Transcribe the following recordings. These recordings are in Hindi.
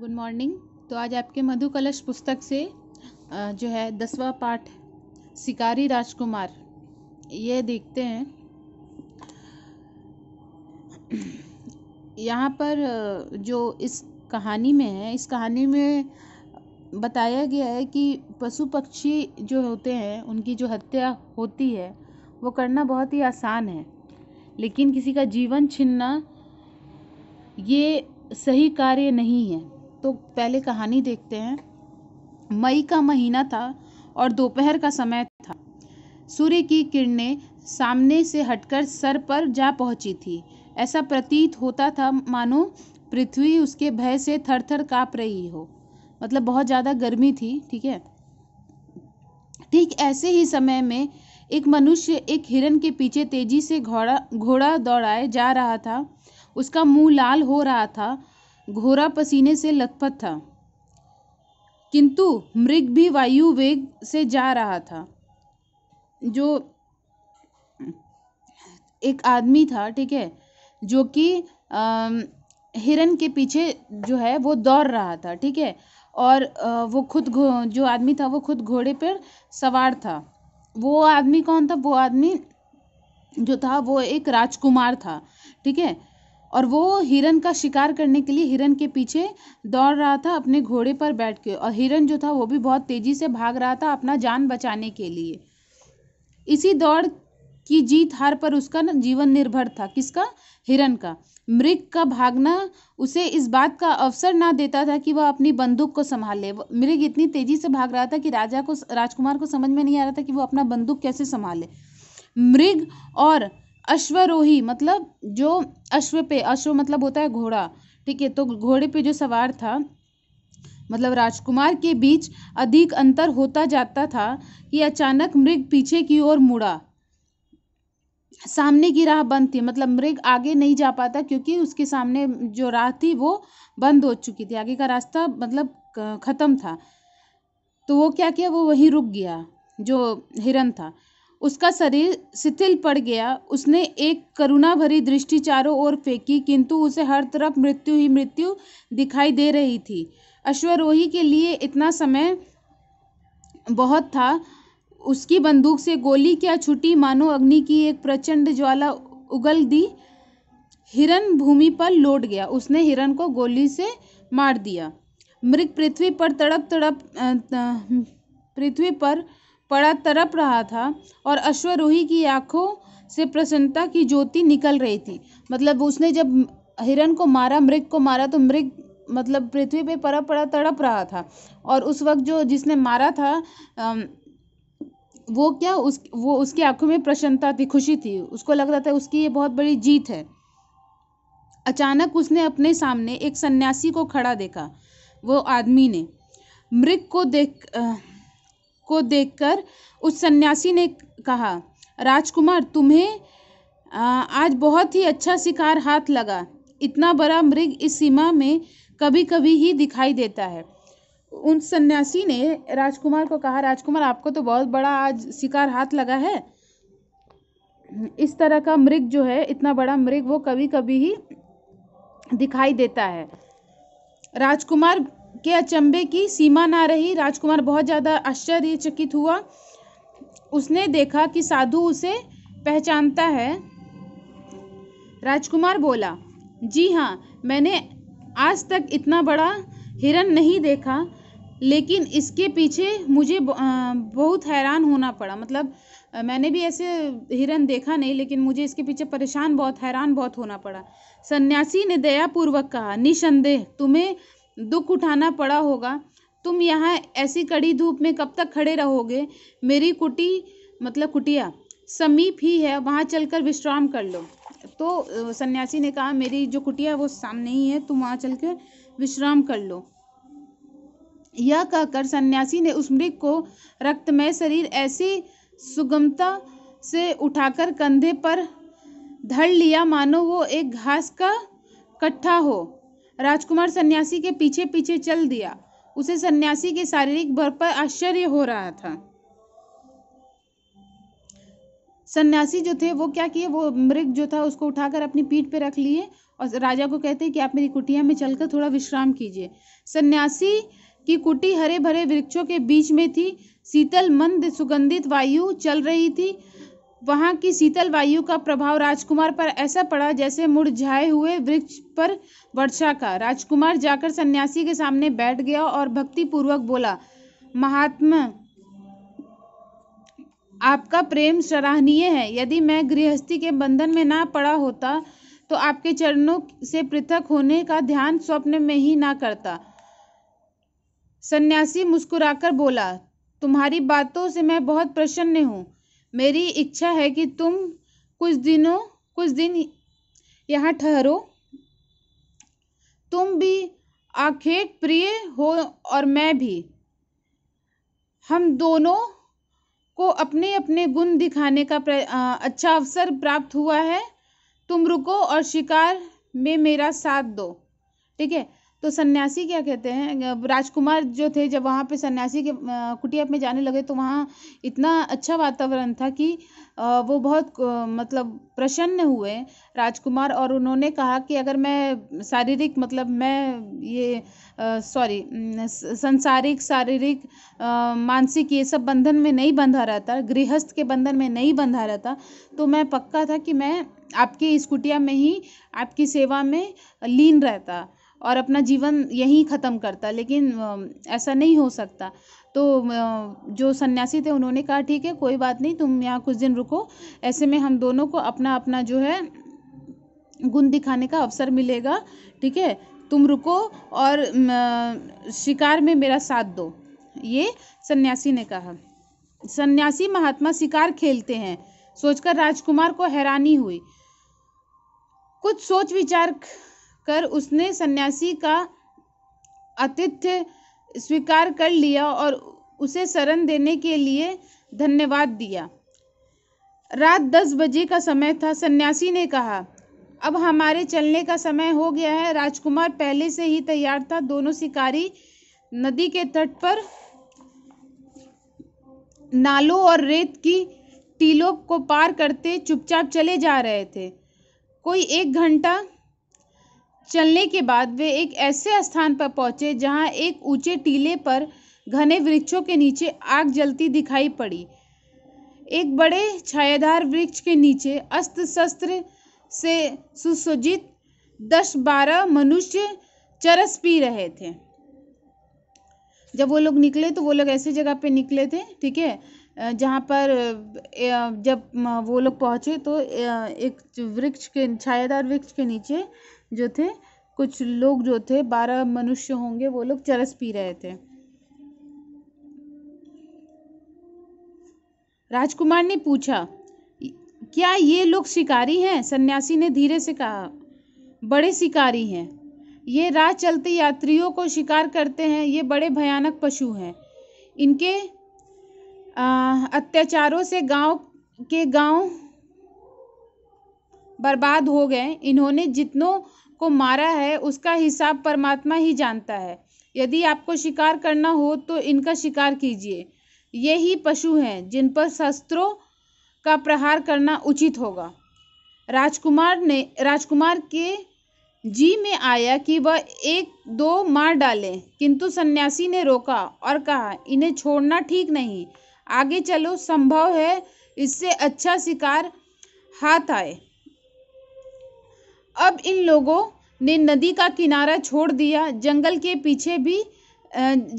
गुड मॉर्निंग तो आज आपके मधु कलश पुस्तक से जो है दसवा पाठ शिकारी राजकुमार ये देखते हैं यहाँ पर जो इस कहानी में है इस कहानी में बताया गया है कि पशु पक्षी जो होते हैं उनकी जो हत्या होती है वो करना बहुत ही आसान है लेकिन किसी का जीवन छीनना ये सही कार्य नहीं है तो पहले कहानी देखते हैं मई का महीना था और दोपहर का समय था सूर्य की किरणें सामने से हटकर सर पर जा पहुंची थी ऐसा प्रतीत होता था मानो पृथ्वी उसके भय से थर थर काँप रही हो मतलब बहुत ज़्यादा गर्मी थी ठीक है ठीक ऐसे ही समय में एक मनुष्य एक हिरन के पीछे तेजी से घोड़ा घोड़ा दौड़ाए जा रहा था उसका मुंह लाल हो रहा था घोरा पसीने से लथपथ था किंतु मृग भी वायु वेग से जा रहा था जो एक आदमी था ठीक है जो कि हिरन के पीछे जो है वो दौड़ रहा था ठीक है और आ, वो खुद जो आदमी था वो खुद घोड़े पर सवार था वो आदमी कौन था वो आदमी जो था वो एक राजकुमार था ठीक है और वो हिरन का शिकार करने के लिए हिरन के पीछे दौड़ रहा था अपने घोड़े पर बैठ के और हिरन जो था वो भी बहुत तेज़ी से भाग रहा था अपना जान बचाने के लिए इसी दौड़ की जीत हार पर उसका जीवन निर्भर था किसका हिरन का मृग का भागना उसे इस बात का अवसर ना देता था कि वह अपनी बंदूक को संभाले मृग इतनी तेजी से भाग रहा था कि राजा को राजकुमार को समझ में नहीं आ रहा था कि वो अपना बंदूक कैसे संभाले मृग और अश्वरोही मतलब जो अश्व पे अश्व मतलब होता है घोड़ा ठीक है तो घोड़े पे जो सवार था मतलब राजकुमार के बीच अधिक अंतर होता जाता था कि अचानक मृग पीछे की ओर मुड़ा सामने की राह बंद थी मतलब मृग आगे नहीं जा पाता क्योंकि उसके सामने जो राह थी वो बंद हो चुकी थी आगे का रास्ता मतलब ख़त्म था तो वो क्या किया वो वहीं रुक गया जो हिरन था उसका शरीर शिथिल पड़ गया उसने एक करुणा भरी दृष्टि चारों ओर फेंकी किंतु उसे हर तरफ मृत्यु ही मृत्यु दिखाई दे रही थी अश्वरोही के लिए इतना समय बहुत था उसकी बंदूक से गोली क्या छुटी मानो अग्नि की एक प्रचंड ज्वाला उगल दी हिरन भूमि पर लौट गया उसने हिरन को गोली से मार दिया मृग पृथ्वी पर तड़प तड़प पृथ्वी पर पड़ा तड़प रहा था और अश्वरोही की आंखों से प्रसन्नता की ज्योति निकल रही थी मतलब उसने जब हिरण को मारा मृग को मारा तो मृग मतलब पृथ्वी पे पड़ा पड़ा तड़प रहा था और उस वक्त जो जिसने मारा था वो क्या उस वो उसकी आंखों में प्रसन्नता थी खुशी थी उसको लग रहा था उसकी ये बहुत बड़ी जीत है अचानक उसने अपने सामने एक सन्यासी को खड़ा देखा वो आदमी ने मृग को देख को देखकर उस सन्यासी ने कहा राजकुमार तुम्हें आज बहुत ही अच्छा शिकार हाथ लगा इतना बड़ा मृग इस सीमा में कभी कभी ही दिखाई देता है उन सन्यासी ने राजकुमार को कहा राजकुमार आपको तो बहुत बड़ा आज शिकार हाथ लगा है इस तरह का मृग जो है इतना बड़ा मृग वो कभी कभी ही दिखाई देता है राजकुमार के अचंभे की सीमा ना रही राजकुमार बहुत ज़्यादा आश्चर्यचकित हुआ उसने देखा कि साधु उसे पहचानता है राजकुमार बोला जी हाँ मैंने आज तक इतना बड़ा हिरण नहीं देखा लेकिन इसके पीछे मुझे बहुत हैरान होना पड़ा मतलब मैंने भी ऐसे हिरण देखा नहीं लेकिन मुझे इसके पीछे परेशान बहुत हैरान बहुत होना पड़ा सन्यासी ने दयापूर्वक कहा निसंदेह तुम्हें दुख उठाना पड़ा होगा तुम यहाँ ऐसी कड़ी धूप में कब तक खड़े रहोगे मेरी कुटी मतलब कुटिया समीप ही है वहाँ चलकर विश्राम कर लो तो सन्यासी ने कहा मेरी जो कुटिया है वो सामने ही है तुम वहाँ चल कर विश्राम कर लो यह कहकर सन्यासी ने उस मृग को रक्तमय शरीर ऐसी सुगमता से उठाकर कंधे पर धर लिया मानो वो एक घास का कट्ठा हो राजकुमार सन्यासी के पीछे पीछे चल दिया उसे सन्यासी के शारीरिक बल पर आश्चर्य हो रहा था सन्यासी जो थे वो क्या किए वो मृग जो था उसको उठाकर अपनी पीठ पे रख लिए और राजा को कहते कि आप मेरी कुटिया में चलकर थोड़ा विश्राम कीजिए सन्यासी की कुटी हरे भरे वृक्षों के बीच में थी शीतल मंद सुगंधित वायु चल रही थी वहाँ की शीतल वायु का प्रभाव राजकुमार पर ऐसा पड़ा जैसे मुड़झाए हुए वृक्ष पर वर्षा का राजकुमार जाकर सन्यासी के सामने बैठ गया और भक्तिपूर्वक बोला महात्मा आपका प्रेम सराहनीय है यदि मैं गृहस्थी के बंधन में ना पड़ा होता तो आपके चरणों से पृथक होने का ध्यान स्वप्न में ही ना करता सन्यासी मुस्कुराकर बोला तुम्हारी बातों से मैं बहुत प्रसन्न हूँ मेरी इच्छा है कि तुम कुछ दिनों कुछ दिन यहाँ ठहरो तुम भी आखेट प्रिय हो और मैं भी हम दोनों को अपने अपने गुण दिखाने का अच्छा अवसर प्राप्त हुआ है तुम रुको और शिकार में मेरा साथ दो ठीक है तो सन्यासी क्या कहते हैं राजकुमार जो थे जब वहाँ पे सन्यासी के कुटिया में जाने लगे तो वहाँ इतना अच्छा वातावरण था कि वो बहुत मतलब प्रसन्न हुए राजकुमार और उन्होंने कहा कि अगर मैं शारीरिक मतलब मैं ये सॉरी संसारिक शारीरिक मानसिक ये सब बंधन में नहीं बंधा रहता गृहस्थ के बंधन में नहीं बंधा रहता तो मैं पक्का था कि मैं आपकी इस कुटिया में ही आपकी सेवा में लीन रहता और अपना जीवन यहीं ख़त्म करता लेकिन ऐसा नहीं हो सकता तो जो सन्यासी थे उन्होंने कहा ठीक है कोई बात नहीं तुम यहाँ कुछ दिन रुको ऐसे में हम दोनों को अपना अपना जो है गुण दिखाने का अवसर मिलेगा ठीक है तुम रुको और शिकार में मेरा साथ दो ये सन्यासी ने कहा सन्यासी महात्मा शिकार खेलते हैं सोचकर राजकुमार को हैरानी हुई कुछ सोच विचार कर उसने सन्यासी का आतिथ्य स्वीकार कर लिया और उसे शरण देने के लिए धन्यवाद दिया रात दस बजे का समय था सन्यासी ने कहा अब हमारे चलने का समय हो गया है राजकुमार पहले से ही तैयार था दोनों शिकारी नदी के तट पर नालों और रेत की टीलों को पार करते चुपचाप चले जा रहे थे कोई एक घंटा चलने के बाद वे एक ऐसे स्थान पर पहुंचे जहां एक ऊंचे टीले पर घने वृक्षों के नीचे आग जलती दिखाई पड़ी एक बड़े छायादार वृक्ष के नीचे अस्त्र शस्त्र से सुसज्जित दस बारह मनुष्य चरस पी रहे थे जब वो लोग निकले तो वो लोग ऐसे जगह पे निकले थे ठीक है जहाँ पर जब वो लोग पहुँचे तो एक वृक्ष के छायादार वृक्ष के नीचे जो थे कुछ लोग जो थे बारह मनुष्य होंगे वो लोग चरस पी रहे थे राजकुमार ने पूछा क्या ये लोग शिकारी हैं सन्यासी ने धीरे से कहा बड़े शिकारी हैं ये राह चलते यात्रियों को शिकार करते हैं ये बड़े भयानक पशु हैं इनके अत्याचारों से गांव के गांव बर्बाद हो गए इन्होंने जितनों को मारा है उसका हिसाब परमात्मा ही जानता है यदि आपको शिकार करना हो तो इनका शिकार कीजिए ये ही पशु हैं जिन पर शस्त्रों का प्रहार करना उचित होगा राजकुमार ने राजकुमार के जी में आया कि वह एक दो मार डालें किंतु सन्यासी ने रोका और कहा इन्हें छोड़ना ठीक नहीं आगे चलो संभव है इससे अच्छा शिकार हाथ आए अब इन लोगों ने नदी का किनारा छोड़ दिया जंगल के पीछे भी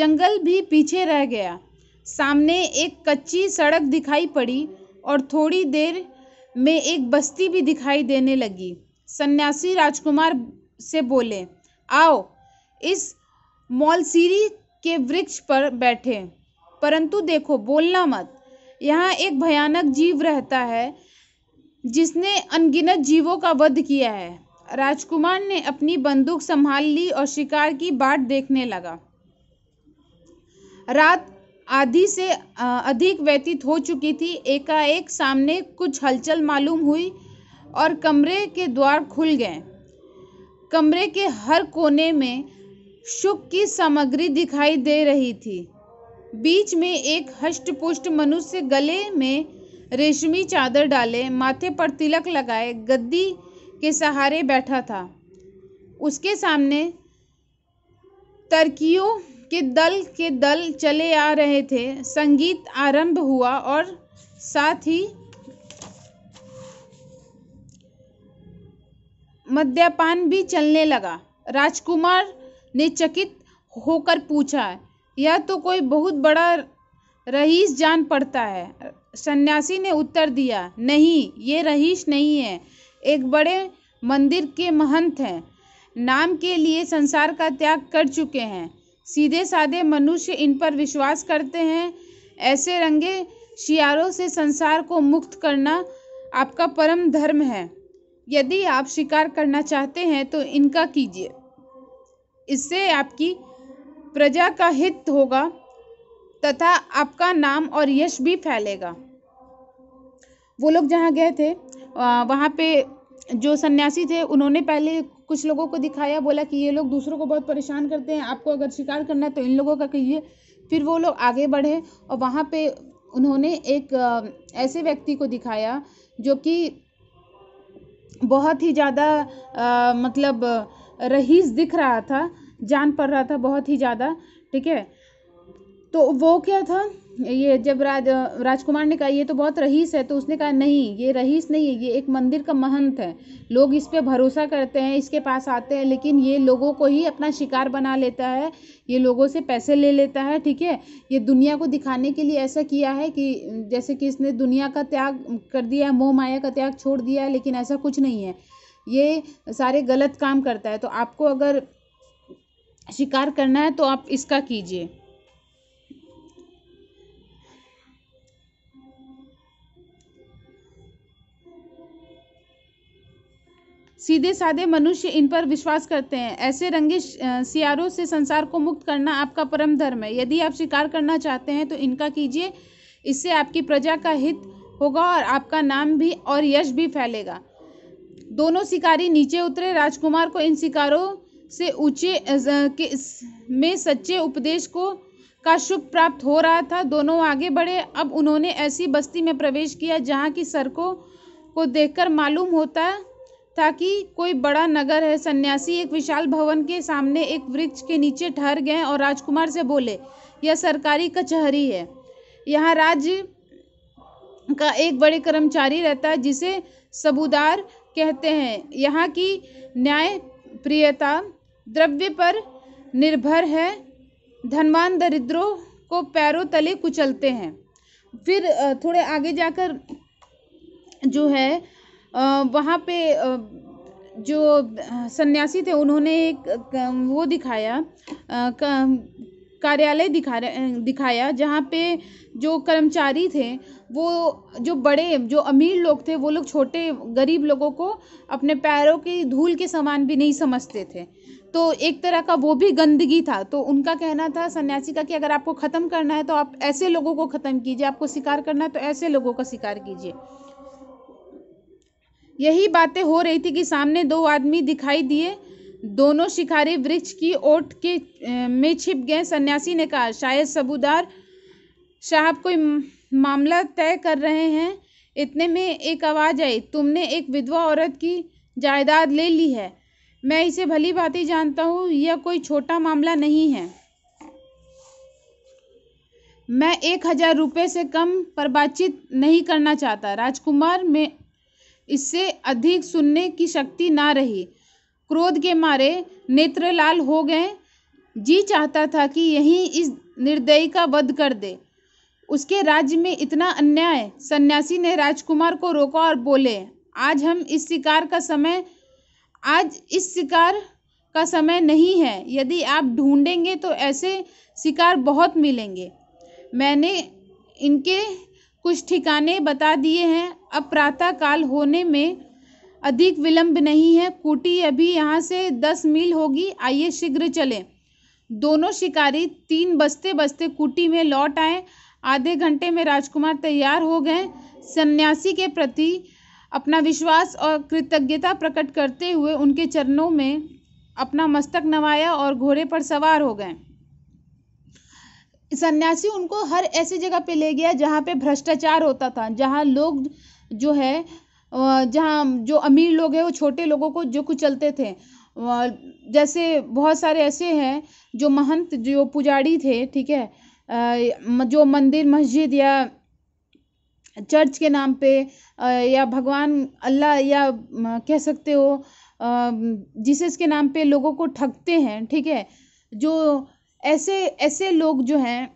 जंगल भी पीछे रह गया सामने एक कच्ची सड़क दिखाई पड़ी और थोड़ी देर में एक बस्ती भी दिखाई देने लगी सन्यासी राजकुमार से बोले आओ इस मौलसीरी के वृक्ष पर बैठे परंतु देखो बोलना मत यहाँ एक भयानक जीव रहता है जिसने अनगिनत जीवों का वध किया है राजकुमार ने अपनी बंदूक संभाल ली और शिकार की बाट देखने लगा रात आधी से अधिक व्यतीत हो चुकी थी एकाएक सामने कुछ हलचल मालूम हुई और कमरे के द्वार खुल गए कमरे के हर कोने में शुक की सामग्री दिखाई दे रही थी बीच में एक हष्टपुष्ट मनुष्य गले में रेशमी चादर डाले माथे पर तिलक लगाए गद्दी के सहारे बैठा था उसके सामने तरकियों के दल के दल चले आ रहे थे संगीत आरंभ हुआ और साथ ही मद्यपान भी चलने लगा राजकुमार ने चकित होकर पूछा यह तो कोई बहुत बड़ा रईस जान पड़ता है सन्यासी ने उत्तर दिया नहीं ये रहीश नहीं है एक बड़े मंदिर के महंत हैं नाम के लिए संसार का त्याग कर चुके हैं सीधे साधे मनुष्य इन पर विश्वास करते हैं ऐसे रंगे शियारों से संसार को मुक्त करना आपका परम धर्म है यदि आप शिकार करना चाहते हैं तो इनका कीजिए इससे आपकी प्रजा का हित होगा तथा आपका नाम और यश भी फैलेगा वो लोग जहाँ गए थे वहाँ पे जो सन्यासी थे उन्होंने पहले कुछ लोगों को दिखाया बोला कि ये लोग दूसरों को बहुत परेशान करते हैं आपको अगर शिकार करना है तो इन लोगों का कहिए फिर वो लोग आगे बढ़े और वहाँ पे उन्होंने एक ऐसे व्यक्ति को दिखाया जो कि बहुत ही ज़्यादा मतलब रहीस दिख रहा था जान पड़ रहा था बहुत ही ज़्यादा ठीक है तो वो क्या था ये जब राज राजकुमार ने कहा ये तो बहुत रईस है तो उसने कहा नहीं ये रईस नहीं है ये एक मंदिर का महंत है लोग इस पर भरोसा करते हैं इसके पास आते हैं लेकिन ये लोगों को ही अपना शिकार बना लेता है ये लोगों से पैसे ले लेता है ठीक है ये दुनिया को दिखाने के लिए ऐसा किया है कि जैसे कि इसने दुनिया का त्याग कर दिया है मोह माया का त्याग छोड़ दिया है लेकिन ऐसा कुछ नहीं है ये सारे गलत काम करता है तो आपको अगर शिकार करना है तो आप इसका कीजिए सीधे साधे मनुष्य इन पर विश्वास करते हैं ऐसे रंगे सियारों से संसार को मुक्त करना आपका परम धर्म है यदि आप शिकार करना चाहते हैं तो इनका कीजिए इससे आपकी प्रजा का हित होगा और आपका नाम भी और यश भी फैलेगा दोनों शिकारी नीचे उतरे राजकुमार को इन शिकारों से ऊंचे में सच्चे उपदेश को का शुभ प्राप्त हो रहा था दोनों आगे बढ़े अब उन्होंने ऐसी बस्ती में प्रवेश किया जहाँ की सड़कों को देखकर मालूम होता है ताकि कोई बड़ा नगर है सन्यासी एक विशाल भवन के सामने एक वृक्ष के नीचे ठहर गए और राजकुमार से बोले यह सरकारी कचहरी है यहाँ राज्य का एक बड़े कर्मचारी रहता है जिसे सबूदार कहते हैं यहाँ की न्याय प्रियता द्रव्य पर निर्भर है धनवान दरिद्रों को पैरों तले कुचलते हैं फिर थोड़े आगे जाकर जो है वहाँ पे जो सन्यासी थे उन्होंने एक वो दिखाया कार्यालय दिखा दिखाया जहाँ पे जो कर्मचारी थे वो जो बड़े जो अमीर लोग थे वो लोग छोटे गरीब लोगों को अपने पैरों की धूल के समान भी नहीं समझते थे तो एक तरह का वो भी गंदगी था तो उनका कहना था सन्यासी का कि अगर आपको ख़त्म करना है तो आप ऐसे लोगों को ख़त्म कीजिए आपको शिकार करना है तो ऐसे लोगों का शिकार कीजिए यही बातें हो रही थी कि सामने दो आदमी दिखाई दिए दोनों शिकारी वृक्ष की ओट के में छिप गए सन्यासी ने कहा शायद सबूदार साहब कोई मामला तय कर रहे हैं इतने में एक आवाज़ आई तुमने एक विधवा औरत की जायदाद ले ली है मैं इसे भली भांति जानता हूँ यह कोई छोटा मामला नहीं है मैं एक हजार रुपये से कम पर बातचीत नहीं करना चाहता राजकुमार में इससे अधिक सुनने की शक्ति ना रही क्रोध के मारे नेत्र लाल हो गए जी चाहता था कि यहीं इस निर्दयी का वध कर दे उसके राज्य में इतना अन्याय सन्यासी ने राजकुमार को रोका और बोले आज हम इस शिकार का समय आज इस शिकार का समय नहीं है यदि आप ढूंढेंगे तो ऐसे शिकार बहुत मिलेंगे मैंने इनके कुछ ठिकाने बता दिए हैं अब प्रातःकाल होने में अधिक विलंब नहीं है कुटी अभी यहाँ से दस मील होगी आइए शीघ्र चलें दोनों शिकारी तीन बस्ते बस्ते कुटी में लौट आए आधे घंटे में राजकुमार तैयार हो गए सन्यासी के प्रति अपना विश्वास और कृतज्ञता प्रकट करते हुए उनके चरणों में अपना मस्तक नवाया और घोड़े पर सवार हो गए सन्यासी उनको हर ऐसी जगह पे ले गया जहाँ पे भ्रष्टाचार होता था जहाँ लोग जो है जहाँ जो अमीर लोग हैं वो छोटे लोगों को जो कुचलते थे जैसे बहुत सारे ऐसे हैं जो महंत जो पुजारी थे ठीक है जो मंदिर मस्जिद या चर्च के नाम पे या भगवान अल्लाह या कह सकते हो जीसस के नाम पे लोगों को ठगते हैं ठीक है जो ऐसे ऐसे लोग जो हैं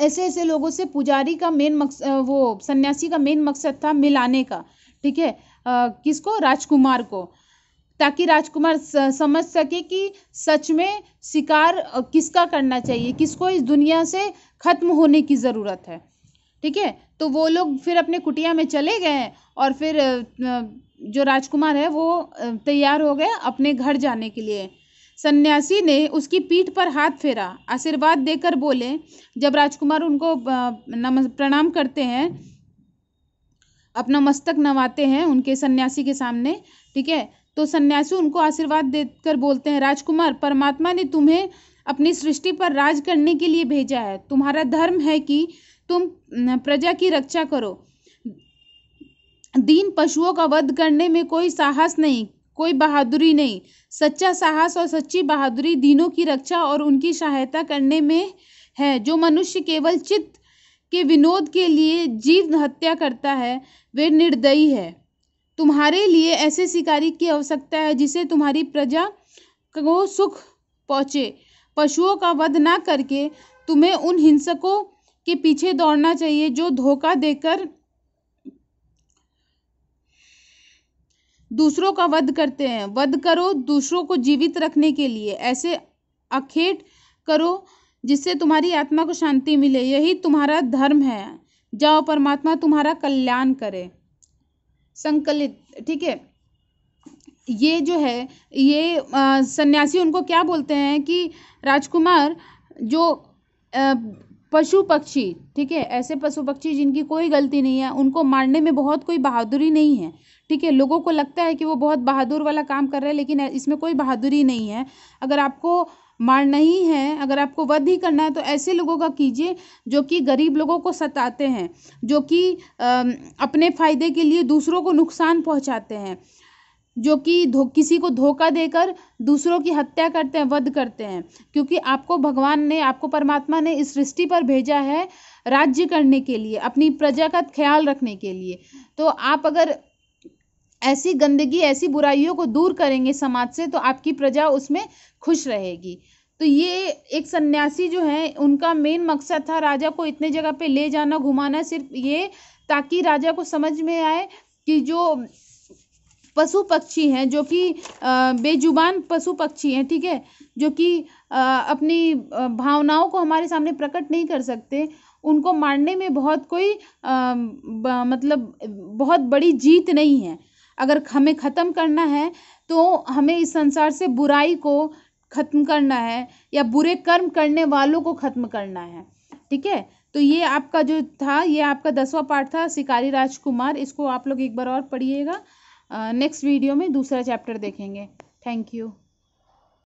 ऐसे ऐसे लोगों से पुजारी का मेन मकसद वो सन्यासी का मेन मकसद था मिलाने का ठीक है किसको राजकुमार को ताकि राजकुमार समझ सके कि सच में शिकार किसका करना चाहिए किसको इस दुनिया से ख़त्म होने की ज़रूरत है ठीक है तो वो लोग फिर अपने कुटिया में चले गए और फिर जो राजकुमार है वो तैयार हो गए अपने घर जाने के लिए सन्यासी ने उसकी पीठ पर हाथ फेरा आशीर्वाद देकर बोले जब राजकुमार उनको प्रणाम करते हैं अपना मस्तक नवाते हैं उनके सन्यासी के सामने ठीक है तो सन्यासी उनको आशीर्वाद देकर बोलते हैं राजकुमार परमात्मा ने तुम्हें अपनी सृष्टि पर राज करने के लिए भेजा है तुम्हारा धर्म है कि तुम प्रजा की रक्षा करो दीन पशुओं का वध करने में कोई साहस नहीं कोई बहादुरी नहीं सच्चा साहस और सच्ची बहादुरी दीनों की रक्षा और उनकी सहायता करने में है जो मनुष्य केवल चित्त के विनोद के लिए जीव हत्या करता है वे निर्दयी है तुम्हारे लिए ऐसे शिकारी की आवश्यकता है जिसे तुम्हारी प्रजा को सुख पहुँचे पशुओं का वध ना करके तुम्हें उन हिंसकों के पीछे दौड़ना चाहिए जो धोखा देकर दूसरों का वध करते हैं वध करो दूसरों को जीवित रखने के लिए ऐसे अखेट करो जिससे तुम्हारी आत्मा को शांति मिले यही तुम्हारा धर्म है जाओ परमात्मा तुम्हारा कल्याण करे संकलित ठीक है ये जो है ये सन्यासी उनको क्या बोलते हैं कि राजकुमार जो आ, पशु पक्षी ठीक है ऐसे पशु पक्षी जिनकी कोई गलती नहीं है उनको मारने में बहुत कोई बहादुरी नहीं है ठीक है लोगों को लगता है कि वो बहुत बहादुर वाला काम कर रहे हैं लेकिन इसमें कोई बहादुरी नहीं है अगर आपको मारना ही है अगर आपको वध ही करना है तो ऐसे लोगों का कीजिए जो कि गरीब लोगों को सताते हैं जो कि अपने फ़ायदे के लिए दूसरों को नुकसान पहुंचाते हैं जो कि धो किसी को धोखा देकर दूसरों की हत्या करते हैं वध करते हैं क्योंकि आपको भगवान ने आपको परमात्मा ने इस सृष्टि पर भेजा है राज्य करने के लिए अपनी प्रजा का ख्याल रखने के लिए तो आप अगर ऐसी गंदगी ऐसी बुराइयों को दूर करेंगे समाज से तो आपकी प्रजा उसमें खुश रहेगी तो ये एक सन्यासी जो है उनका मेन मकसद था राजा को इतने जगह पे ले जाना घुमाना सिर्फ ये ताकि राजा को समझ में आए कि जो पशु पक्षी हैं जो कि बेज़ुबान पशु पक्षी हैं ठीक है जो कि अपनी भावनाओं को हमारे सामने प्रकट नहीं कर सकते उनको मारने में बहुत कोई मतलब बहुत बड़ी जीत नहीं है अगर हमें ख़त्म करना है तो हमें इस संसार से बुराई को ख़त्म करना है या बुरे कर्म करने वालों को ख़त्म करना है ठीक है तो ये आपका जो था ये आपका दसवां पार्ट था शिकारी राजकुमार इसको आप लोग एक बार और पढ़िएगा नेक्स्ट वीडियो में दूसरा चैप्टर देखेंगे थैंक यू